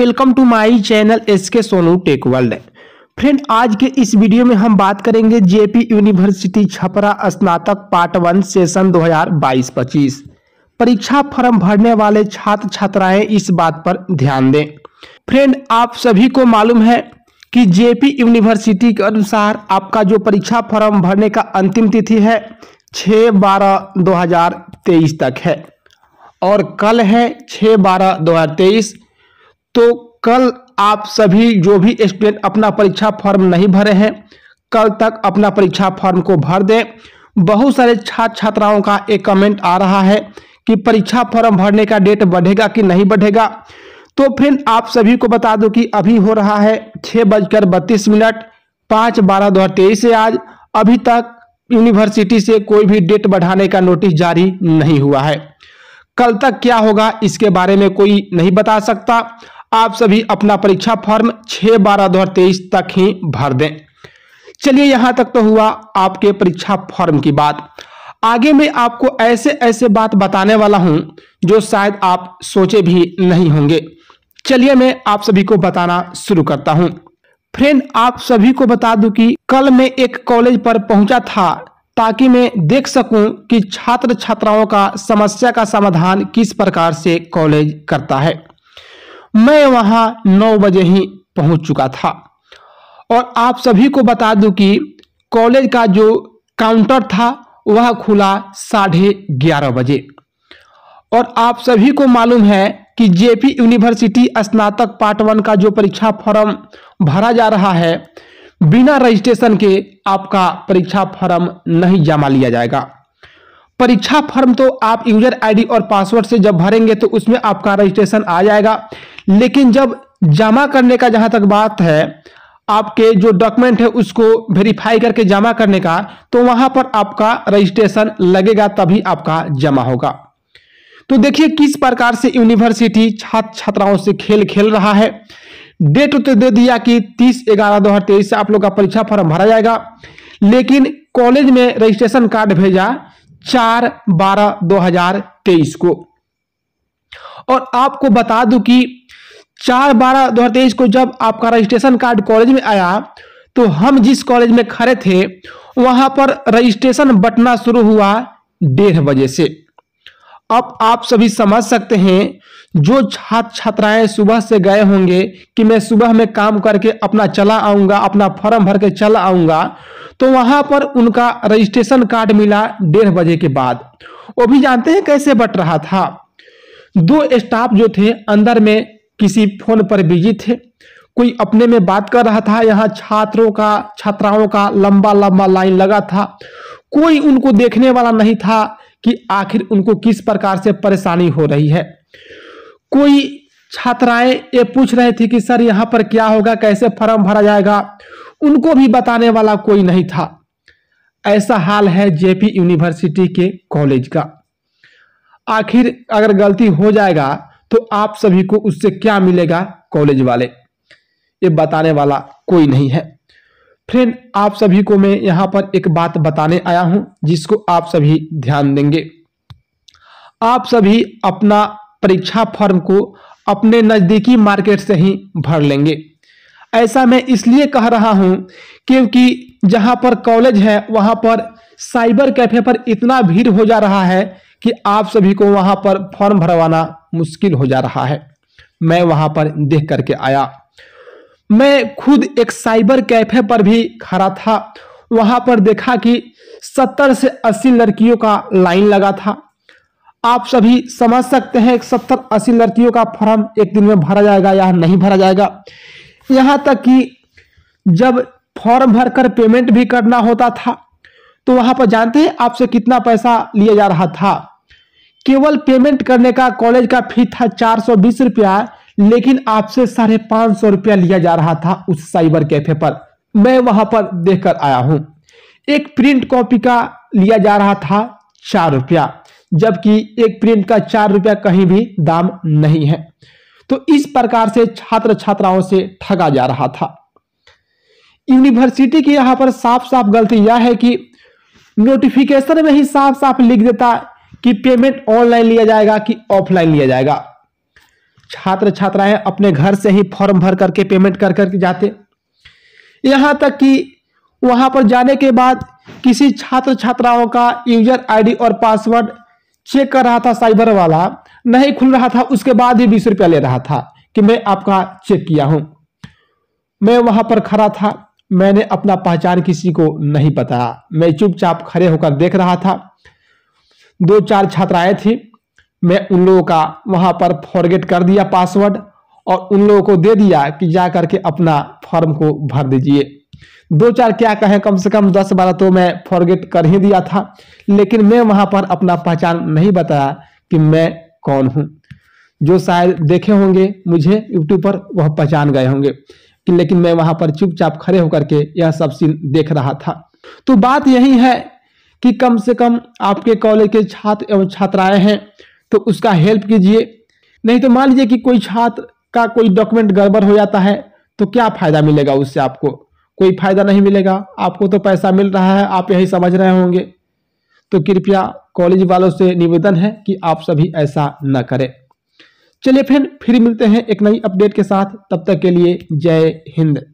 welcome to my channel S K Sonu tech world friend आज के इस वीडियो में हम बात करेंगे जेपी यूनिवर्सिटी छपरा स्नातक पार्ट वन सेशन 2022-25 परीक्षा फॉर्म भरने वाले छात्र छात्राएं इस बात पर ध्यान दें फ्रेंड आप सभी को मालूम है कि जेपी यूनिवर्सिटी के अनुसार आपका जो परीक्षा फॉर्म भरने का अंतिम तिथि है छः बारह दो तक है और कल है छः बारह दो तो कल आप सभी जो भी स्टूडेंट अपना परीक्षा फॉर्म नहीं भरे हैं कल तक अपना परीक्षा फॉर्म को भर दें बहुत सारे छात्र छात्राओं का एक कमेंट आ रहा है कि परीक्षा फॉर्म भरने का डेट बढ़ेगा कि नहीं बढ़ेगा तो फिर आप सभी को बता दूं कि अभी हो रहा है छः बजकर बत्तीस मिनट पाँच बारह दो हज़ार तेईस से आज अभी तक यूनिवर्सिटी से कोई भी डेट बढ़ाने का नोटिस जारी नहीं हुआ है कल तक क्या होगा इसके बारे में कोई नहीं बता सकता आप सभी अपना परीक्षा फॉर्म छह बारह दो तक ही भर दें चलिए यहाँ तक तो हुआ आपके परीक्षा फॉर्म की बात आगे मैं आपको ऐसे ऐसे बात बताने वाला हूँ जो शायद आप सोचे भी नहीं होंगे चलिए मैं आप सभी को बताना शुरू करता हूँ फ्रेंड आप सभी को बता दूं कि कल मैं एक कॉलेज पर पहुंचा था ताकि मैं देख सकूं कि छात्र छात्राओं का समस्या का समाधान किस प्रकार से कॉलेज करता है मैं वहां नौ बजे ही पहुंच चुका था और आप सभी को बता दूं कि कॉलेज का जो काउंटर था वह खुला साढ़े ग्यारह बजे और आप सभी को मालूम है कि जेपी यूनिवर्सिटी स्नातक पार्ट वन का जो परीक्षा फॉर्म भरा जा रहा है बिना रजिस्ट्रेशन के आपका परीक्षा फॉर्म नहीं जमा लिया जाएगा परीक्षा फॉर्म तो आप यूजर आईडी और पासवर्ड से जब भरेंगे तो उसमें आपका रजिस्ट्रेशन आ जाएगा लेकिन जब जमा करने का जहां तक बात है आपके जो डॉक्यूमेंट है उसको वेरीफाई करके जमा करने का तो वहां पर आपका रजिस्ट्रेशन लगेगा तभी आपका जमा होगा तो देखिए किस प्रकार से यूनिवर्सिटी छात्र छात्राओं से खेल खेल रहा है डेट तो दे दिया कि तीस ग्यारह दो हजार तेईस से आप लोग का परीक्षा फॉर्म भरा जाएगा लेकिन कॉलेज में रजिस्ट्रेशन कार्ड भेजा चार बारह दो हजार तेईस को और आपको बता दू की चार बारह दो हजार तेईस को जब आपका रजिस्ट्रेशन कार्ड कॉलेज में आया तो हम जिस कॉलेज में खड़े थे वहां पर रजिस्ट्रेशन बटना शुरू हुआ डेढ़ बजे से अब आप सभी समझ सकते हैं जो छात्र छात्राएं सुबह से गए होंगे कि मैं सुबह में काम करके अपना चला आऊंगा अपना फॉर्म भर के चला आऊंगा तो वहां पर उनका रजिस्ट्रेशन कार्ड मिला डेढ़ बजे के बाद वो भी जानते हैं कैसे बट रहा था दो स्टाफ जो थे अंदर में किसी फोन पर बिजी थे कोई अपने में बात कर रहा था यहाँ छात्रों का छात्राओं का लंबा लंबा लाइन लगा था कोई उनको देखने वाला नहीं था कि आखिर उनको किस प्रकार से परेशानी हो रही है कोई छात्राएं ये पूछ रहे थे कि सर यहाँ पर क्या होगा कैसे फॉर्म भरा जाएगा उनको भी बताने वाला कोई नहीं था ऐसा हाल है जेपी यूनिवर्सिटी के कॉलेज का आखिर अगर गलती हो जाएगा तो आप सभी को उससे क्या मिलेगा कॉलेज वाले ये बताने वाला कोई नहीं है फ्रेंड आप सभी को मैं यहाँ पर एक बात बताने आया हूँ जिसको आप सभी ध्यान देंगे आप सभी अपना परीक्षा फॉर्म को अपने नज़दीकी मार्केट से ही भर लेंगे ऐसा मैं इसलिए कह रहा हूं क्योंकि जहां पर कॉलेज है वहां पर साइबर कैफे पर इतना भीड़ हो जा रहा है कि आप सभी को वहां पर फॉर्म भरवाना मुश्किल हो जा रहा है मैं वहां पर देख करके आया मैं खुद एक साइबर कैफे पर भी खड़ा था वहां पर देखा कि सत्तर से अस्सी लड़कियों का लाइन लगा था आप सभी समझ सकते हैं सत्तर अस्सी लड़कियों का फॉर्म एक दिन में भरा जाएगा या नहीं भरा जाएगा यहाँ तक कि जब फॉर्म भरकर पेमेंट भी करना होता था तो वहां पर जानते हैं आपसे कितना पैसा लिया जा रहा था केवल पेमेंट करने का कॉलेज का फी था चार सौ बीस रुपया लेकिन आपसे साढ़े पांच सौ रुपया लिया जा रहा था उस साइबर कैफे पर मैं वहां पर देखकर आया हूं एक प्रिंट कॉपी का लिया जा रहा था चार रुपया जबकि एक प्रिंट का चार रुपया कहीं भी दाम नहीं है तो इस प्रकार से छात्र छात्राओं से ठगा जा रहा था यूनिवर्सिटी की यहां पर साफ साफ गलती यह है कि नोटिफिकेशन में ही साफ साफ लिख देता कि पेमेंट ऑनलाइन लिया जाएगा कि ऑफलाइन लिया जाएगा छात्र छात्राएं अपने घर से ही फॉर्म भर करके पेमेंट कर करके जाते यहां तक कि वहां पर जाने के बाद किसी छात्र छात्राओं का यूजर आईडी और पासवर्ड चेक कर रहा था साइबर वाला नहीं खुल रहा था उसके बाद ही बीस रुपया ले रहा था कि मैं आपका चेक किया हूं मैं वहां पर खड़ा था मैंने अपना पहचान किसी को नहीं बताया मैं चुपचाप खड़े होकर देख रहा था दो चार छात्र आए थे मैं उन लोगों का वहाँ पर फॉरगेट कर दिया पासवर्ड और उन लोगों को दे दिया कि जा करके अपना फॉर्म को भर दीजिए दो चार क्या कहें कम से कम दस बारह तो मैं फॉरगेट कर ही दिया था लेकिन मैं वहाँ पर अपना पहचान नहीं बताया कि मैं कौन हूँ जो शायद देखे होंगे मुझे यूट्यूब पर वह पहचान गए होंगे कि लेकिन मैं वहाँ पर चुपचाप खड़े होकर के यह सब सीन देख रहा था तो बात यही है कि कम से कम आपके कॉलेज के छात्र एवं छात्राएं हैं तो उसका हेल्प कीजिए नहीं तो मान लीजिए कि कोई छात्र का कोई डॉक्यूमेंट गड़बड़ हो जाता है तो क्या फ़ायदा मिलेगा उससे आपको कोई फ़ायदा नहीं मिलेगा आपको तो पैसा मिल रहा है आप यही समझ रहे होंगे तो कृपया कॉलेज वालों से निवेदन है कि आप सभी ऐसा न करें चलिए फिर फिर मिलते हैं एक नई अपडेट के साथ तब तक के लिए जय हिंद